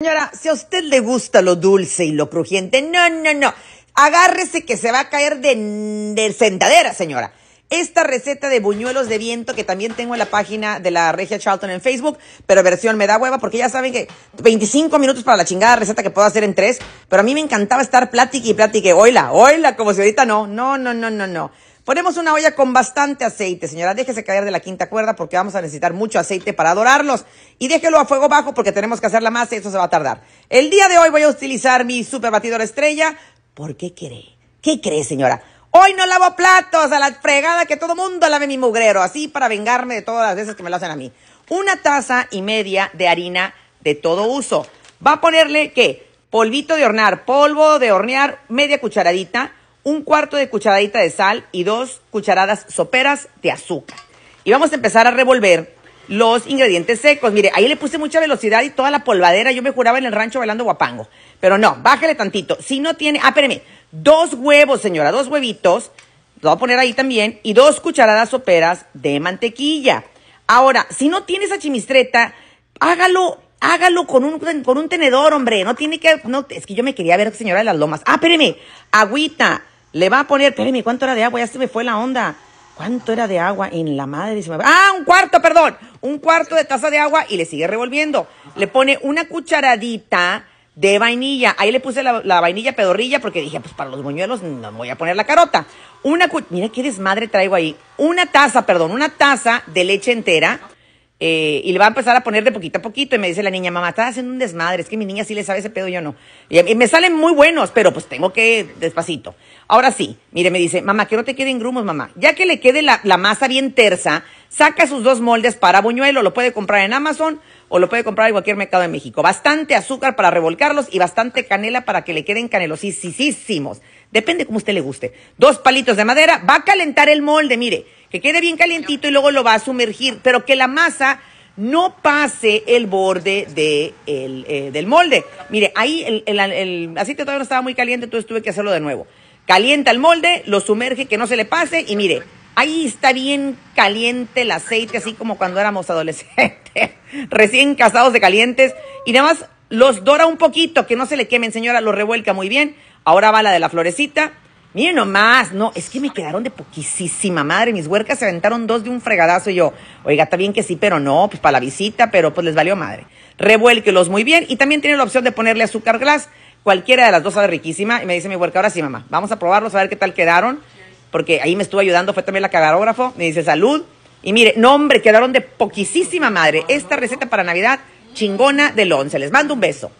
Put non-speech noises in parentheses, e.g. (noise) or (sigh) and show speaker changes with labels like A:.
A: Señora, si a usted le gusta lo dulce y lo crujiente, no, no, no. Agárrese que se va a caer de, de, sentadera, señora. Esta receta de buñuelos de viento que también tengo en la página de la Regia Charlton en Facebook, pero versión me da hueva porque ya saben que 25 minutos para la chingada receta que puedo hacer en tres, pero a mí me encantaba estar plática y plática, oila, oila, como si ahorita no, no, no, no, no, no. Ponemos una olla con bastante aceite, señora. Déjese caer de la quinta cuerda porque vamos a necesitar mucho aceite para dorarlos. Y déjelo a fuego bajo porque tenemos que hacer la masa y eso se va a tardar. El día de hoy voy a utilizar mi super batidora estrella. ¿Por qué cree? ¿Qué cree, señora? Hoy no lavo platos a la fregada que todo mundo lave mi mugrero, así para vengarme de todas las veces que me lo hacen a mí. Una taza y media de harina de todo uso. Va a ponerle, ¿qué? Polvito de hornear, polvo de hornear, media cucharadita un cuarto de cucharadita de sal y dos cucharadas soperas de azúcar. Y vamos a empezar a revolver los ingredientes secos. Mire, ahí le puse mucha velocidad y toda la polvadera. Yo me juraba en el rancho bailando guapango. Pero no, bájale tantito. Si no tiene. Ah, espérame. Dos huevos, señora, dos huevitos. Lo voy a poner ahí también. Y dos cucharadas soperas de mantequilla. Ahora, si no tiene esa chimistreta, hágalo. Hágalo con un, con un tenedor, hombre. No tiene que. No, es que yo me quería ver, señora de las lomas. Ah, espérame. Agüita, le va a poner, espérame, ¿cuánto era de agua? Ya se me fue la onda. ¿Cuánto era de agua en la madre? Ah, un cuarto, perdón. Un cuarto de taza de agua y le sigue revolviendo. Le pone una cucharadita de vainilla. Ahí le puse la, vainilla pedorrilla porque dije, pues para los buñuelos no voy a poner la carota. Una Mira qué desmadre traigo ahí. Una taza, perdón, una taza de leche entera. Eh, y le va a empezar a poner de poquito a poquito. Y me dice la niña, mamá, estás haciendo un desmadre. Es que mi niña sí le sabe ese pedo, yo no. Y, me salen muy buenos, pero pues tengo que despacito. Ahora sí, mire, me dice, mamá, que no te queden grumos, mamá. Ya que le quede la, masa bien tersa, saca sus dos moldes para buñuelo. Lo puede comprar en Amazon o lo puede comprar en cualquier mercado de México. Bastante azúcar para revolcarlos y bastante canela para que le queden canelosísimos. Depende como usted le guste. Dos palitos de madera. Va a calentar el molde, mire que quede bien calientito y luego lo va a sumergir, pero que la masa no pase el borde de eh, del molde. Mire, ahí el, el, aceite todavía no estaba muy caliente, entonces tuve que hacerlo de nuevo. Calienta el molde, lo sumerge, que no se le pase, y mire, ahí está bien caliente el aceite, así como cuando éramos adolescentes, (laughs) recién casados de calientes, y nada más los dora un poquito, que no se le quemen, señora, los revuelca muy bien. Ahora va la de la florecita Miren nomás, no, es que me quedaron de poquísima madre. Mis huercas se aventaron dos de un fregadazo y yo, oiga, está bien que sí, pero no, pues para la visita, pero pues les valió madre. Revuélquelos muy bien y también tiene la opción de ponerle azúcar glass. Cualquiera de las dos sabe riquísima. Y me dice mi huerca, ahora sí, mamá, vamos a probarlos a ver qué tal quedaron. Porque ahí me estuvo ayudando, fue también la cagarógrafo. Me dice, salud. Y mire, no, hombre, quedaron de poquísima madre. Esta receta para Navidad, chingona del 11. Les mando un beso.